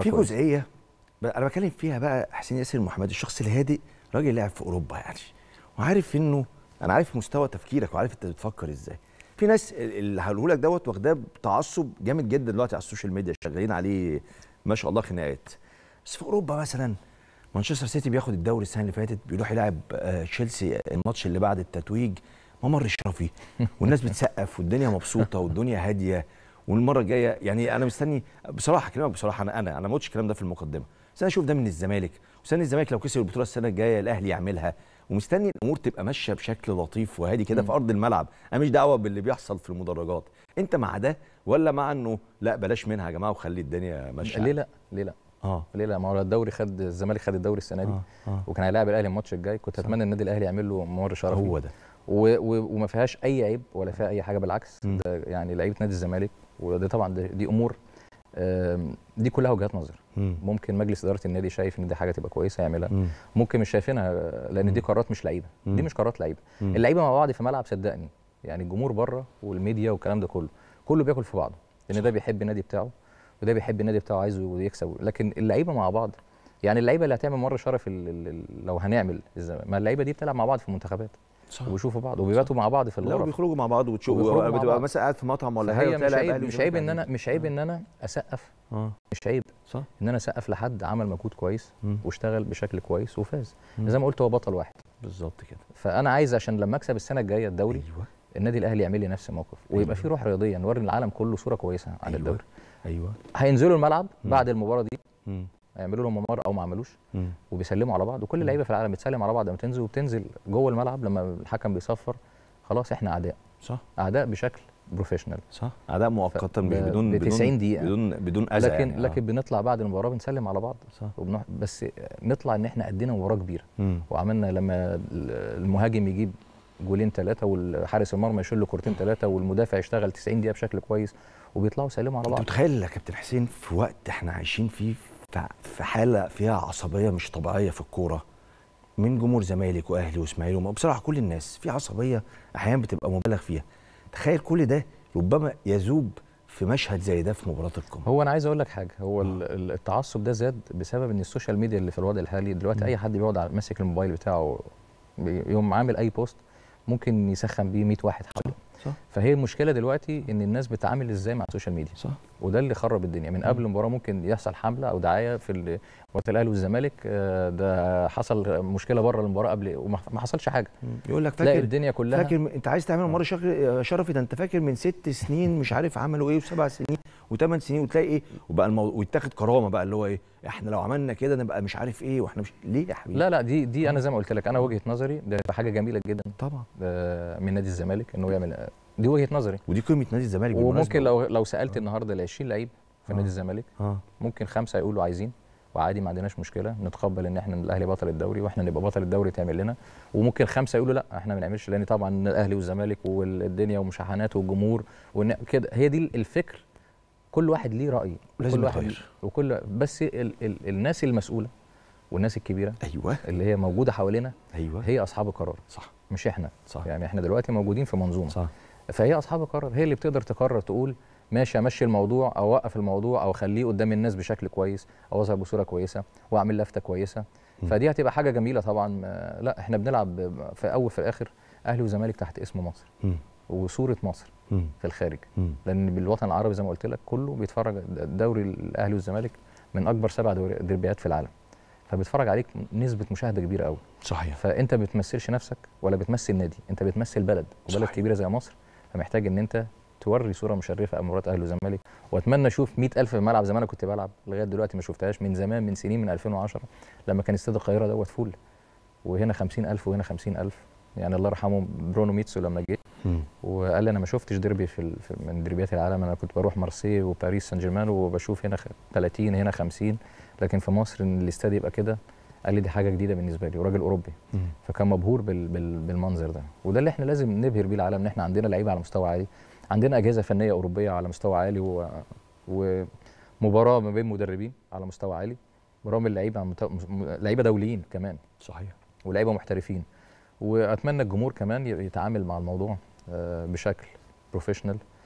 في جزئيه انا بتكلم فيها بقى حسين ياسر محمد الشخص الهادئ راجل لعب في اوروبا يعني وعارف انه انا عارف مستوى تفكيرك وعارف انت بتفكر ازاي في ناس اللي هقوله لك دوت واخداه بتعصب جامد جدا دلوقتي على السوشيال ميديا شغالين عليه ما شاء الله خناقات بس في اوروبا مثلا مانشستر سيتي بياخد الدوري السنه اللي فاتت بيروح يلعب آه، تشيلسي الماتش اللي بعد التتويج ممر الشرفي والناس بتسقف والدنيا مبسوطه والدنيا هاديه والمره الجايه يعني انا مستني بصراحه كلامك بصراحه انا انا انا ما قلتش الكلام ده في المقدمه بس انا اشوف ده من الزمالك وسنة الزمالك لو كسب البطوله السنه الجايه الاهلي يعملها ومستني الامور تبقى ماشيه بشكل لطيف وهادي كده في ارض الملعب انا مش دعوه باللي بيحصل في المدرجات انت مع ده ولا مع انه لا بلاش منها يا جماعه وخلي الدنيا ماشيه ليه لا ليه لا اه ليه لا ما هو الدوري خد الزمالك خد الدوري السنه دي آه. آه. وكان هيلاعب الاهلي الماتش الجاي كنت اتمنى النادي الاهلي يعمل له ممر شرفي هو ده وما فيهاش اي عيب ولا فيها اي حاجه بالعكس ده يعني لعيبه نادي الزمالك وده طبعا دي امور دي كلها وجهات نظر ممكن مجلس اداره النادي شايف ان دي حاجه تبقى كويسه يعملها ممكن مش شايفينها لان دي قرارات مش لعيبه دي مش قرارات لعيبه اللعيبه مع بعض في ملعب صدقني يعني الجمهور بره والميديا والكلام ده كله كله بياكل في بعضه لان ده بيحب النادي بتاعه وده بيحب النادي بتاعه عايزه يكسب لكن اللعيبه مع بعض يعني اللعيبه اللي هتعمل مره شرف لو هنعمل ما اللعيبه دي بتلعب مع بعض في المنتخبات صح. وبيشوفوا بعض وبيباتوا مع بعض في الغرف بيخرجوا مع بعض وتشوفوا بتبقى مثلا قاعد في مطعم ولا حاجه مش عيب مش عيب ان انا يعني. مش عيب ان انا اسقف آه. مش عيب صح. ان انا اسقف لحد عمل مجهود كويس واشتغل بشكل كويس وفاز زي ما قلت هو بطل واحد بالظبط كده فانا عايز عشان لما اكسب السنه الجايه الدوري أيوة. النادي الاهلي يعمل لي نفس الموقف أيوة. ويبقى في روح رياضيه نوري العالم كله صوره كويسه عن أيوة. الدوري ايوه هينزلوا الملعب بعد المباراه دي يعملوا لهم ممر او ما عملوش وبيسلموا على بعض وكل اللعيبه في العالم بتسلم على بعض لما تنزل وبتنزل جوه الملعب لما الحكم بيصفر خلاص احنا اعداء صح اعداء بشكل بروفيشنال صح اعداء مؤقتا مش بدون بدون 90 دقيقه بدون بدون اذى يعني. لكن يعني. لكن بنطلع بعد المباراه بنسلم على بعض صح وبنح... بس نطلع ان احنا ادينا مباراه كبيره مم. وعملنا لما المهاجم يجيب جولين ثلاثه والحارس المرمى يشيل له كورتين ثلاثه والمدافع يشتغل 90 دقيقه بشكل كويس وبيطلعوا يسلموا على بعض انت متخيل يا كابتن حسين في وقت احنا عايشين فيه في حاله فيها عصبيه مش طبيعيه في الكوره من جمهور زمالك واهلي واسماعيلي وبصراحه كل الناس في عصبيه احيانا بتبقى مبالغ فيها تخيل كل ده ربما يذوب في مشهد زي ده في مباراه القمه هو انا عايز اقول لك حاجه هو التعصب ده زاد بسبب ان السوشيال ميديا اللي في الوضع الحالي دلوقتي م. اي حد بيقعد ماسك الموبايل بتاعه يقوم عامل اي بوست ممكن يسخن بيه 100 واحد حواليه فهي المشكله دلوقتي ان الناس بتتعامل ازاي مع السوشيال ميديا صح. وده اللي خرب الدنيا من قبل المباراه ممكن يحصل حمله او دعايه في مباراه الاهلي والزمالك آه، ده حصل مشكله بره المباراه قبل وما حصلش حاجه يقول لك فاكر الدنيا كلها فاكر انت عايز تعمله مره آه. آه، شرفي ده انت فاكر من ست سنين مش عارف عملوا ايه وسبع سنين وثمان سنين وتلاقي ايه وبقى الموضوع ويتاخد كرامه بقى اللي هو ايه احنا لو عملنا كده نبقى مش عارف ايه واحنا مش ليه يا حبيبي لا لا دي دي انا زي ما قلت لك انا وجهه نظري ده حاجه جميله جدا طبعا من نادي الزمالك انه يعمل دي وجهه نظري ودي قيمه نادي الزمالك وممكن لو لو سالت النهارده ال 20 لعيب في آه. نادي الزمالك آه. ممكن خمسه يقولوا عايزين وعادي ما عندناش مشكله نتقبل ان احنا الاهلي بطل الدوري واحنا نبقى بطل الدوري تعمل لنا وممكن خمسه يقولوا لا احنا ما نعملش لان طبعا الاهلي والزمالك والدنيا ومشاحنات والجمهور كده هي دي الفكر كل واحد ليه راي لازم كل واحد ليه وكل بس ال ال الناس المسؤوله والناس الكبيره ايوه اللي هي موجوده حوالينا ايوه هي اصحاب القرار صح مش احنا صح يعني احنا دلوقتي موجودين في منظومه صح فهي اصحاب القرار هي اللي بتقدر تقرر تقول ماشي امشي الموضوع او اوقف الموضوع او اخليه قدام الناس بشكل كويس او اظهر بصوره كويسه واعمل لفته كويسه فدي هتبقى حاجه جميله طبعا آه، لا احنا بنلعب في اول في الاخر اهلي وزمالك تحت اسم مصر وصوره مصر في الخارج لان بالوطن العربي زي ما قلت لك كله بيتفرج الدوري الاهلي والزمالك من اكبر سبع دربيات في العالم فبيتفرج عليك نسبه مشاهده كبيره قوي صحيح فانت ما بتمثلش نفسك ولا بتمثل نادي انت بتمثل بلد وبلد صحيح. كبيره زي مصر فمحتاج ان انت توري صوره مشرفه عن مباراه اهلي والزمالك واتمنى اشوف 100000 في الملعب زمان انا كنت بلعب لغايه دلوقتي ما شفتهاش من زمان من سنين من 2010 لما كان استاد القاهره دوت فول وهنا 50000 وهنا 50000 يعني الله يرحمه برونو ميتسو لما جه وقال لي انا ما شفتش ديربي في من دربيات العالم انا كنت بروح مارسي وباريس سان جيرمان وبشوف هنا 30 هنا 50 لكن في مصر ان الاستاد يبقى كده قال لي دي حاجه جديده بالنسبه لي وراجل اوروبي فكان مبهور بالمنظر ده وده اللي احنا لازم نبهر بيه العالم ان احنا عندنا لعيبه على مستوى عالي عندنا اجهزه فنيه اوروبيه على مستوى عالي و... ومباراه ما بين مدربين على مستوى عالي برامج لعيبه لعيبه دوليين كمان صحيح ولعيبه محترفين واتمنى الجمهور كمان يتعامل مع الموضوع آه، بشكل بروفيشنال